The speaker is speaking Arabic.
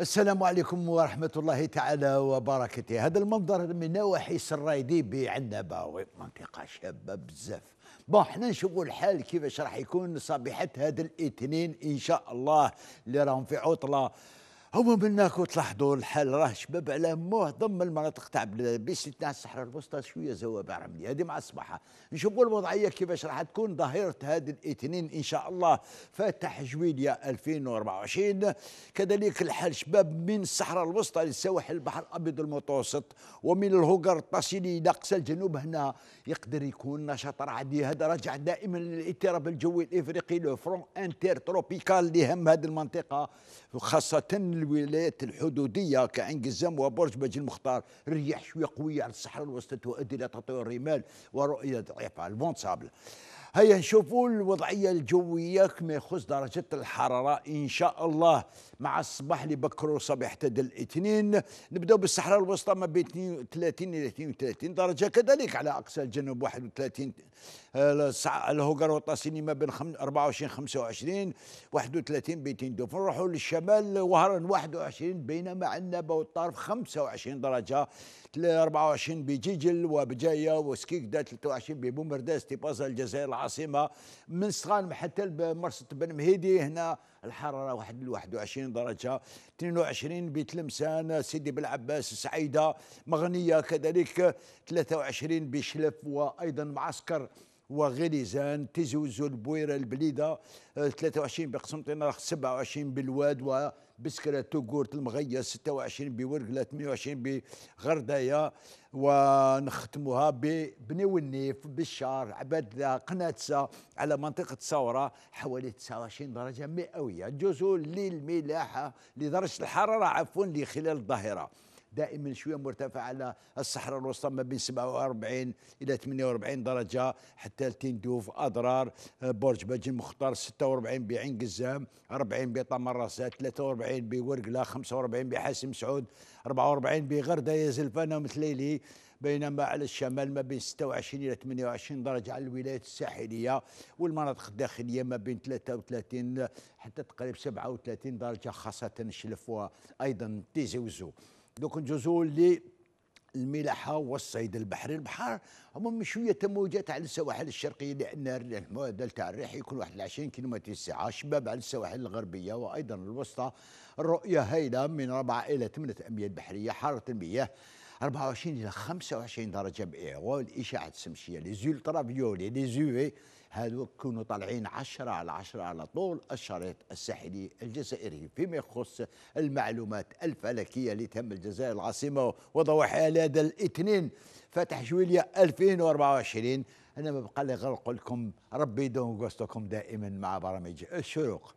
السلام عليكم ورحمة الله تعالى وبركاته هذا المنظر من نواحي سرايدي بعندنا باوي منطقة شابة بزاف بون حنا نشوفوا الحال كيفاش راح يكون صبيحة هذا الاثنين إن شاء الله اللي راهم في عطلة هما منك وتلاحظوا الحال راه شباب على موه ضم المناطق تاع بليس تاع الصحراء الوسطى شويه زوابع رمليه هذه مع الصباحه نشوفوا الوضعيه كيفاش راح تكون ظهيره هذا الاثنين ان شاء الله فاتح جويليا 2024 كذلك الحال شباب من الصحراء الوسطى لسواحل البحر الابيض المتوسط ومن الهوغر التصلي الى اقصى الجنوب هنا يقدر يكون نشاط رعدي هذا راجع دائما للاضطراب الجوي الافريقي لو فرون انتر تروبيكال اللي هم هذه المنطقه وخاصه الولايات الحدوديه كعين قزام وبرج بج المختار الرياح شويه قويه على الصحراء الوسطى تؤدي الى تطور الرمال ورؤيه ضعيفه الفونسابل هيا نشوفوا الوضعيه الجويه كما يخص درجه الحراره ان شاء الله مع الصباح اللي بكره صباح تد الاثنين نبداو بالصحراء الوسطى ما بين 32 الى 32 درجه كذلك على اقصى الجنوب 31 الهوغر وطا سينما بين 24 25 31 بيتين دوف نروحوا للشمال وهران 21 بينما عندنا والطرف 25 درجه 24 بجيجل وبجايه وسكيكدا 23 ببومرداس تيبازا الجزائر العاصمه من سخان حتى مرسى بن مهيدي هنا الحراره واحد 21 درجه 22 بتلمسان سيدي عباس سعيده مغنيه كذلك 23 بشلف وايضا معسكر وغليزان تزوز البويره البليده 23 بقسنطينه 27 بالواد وبسكره توكورت المغيه 26 بورقله 28 بغردايه ونختموها ببني ونيف بالشار عباد قناتسه على منطقه ثوره حوالي 29 درجه مئويه جزر للملاحه لدرجه الحراره عفوا لخلال الظاهره دائما شويه مرتفعه على الصحراء الوسطى ما بين 47 الى 48 درجه حتى التندوف اضرار آه، برج بجي مختار 46 بعين قزام 40 بطمر راسات 43 بورقله 45 بحاسم سعود 44 بغرده يا يزلفان ومثليلي بينما على الشمال ما بين 26 الى 28 درجه على الولايات الساحليه والمناطق الداخليه ما بين 33 حتى تقريب 37 درجه خاصه الشلف وايضا تيزي وزو دوك نجوزو للملاحة والصيد البحري البحر هما شوية تموجات على السواحل الشرقية لأن المعدل تاع الريح يكون واحد 20 كيلومتر الساعة شباب على السواحل الغربية وأيضا الوسطى الرؤية هائلة من 4 إلى 8 أميال بحرية حارة المياه 24 الى 25 درجه بايغول والاشعه الشمسيه لي زولترا فيولي لي زوي هادو كونوا طالعين 10 على 10 على طول الشريط الساحلي الجزائري فيما يخص المعلومات الفلكيه اللي تهم الجزائر العاصمه وضواحيها لدى الاثنين فتح جويليا 2024 انا ما بقى لي غير نقول لكم ربي يدوم قوستكم دائما مع برامج الشروق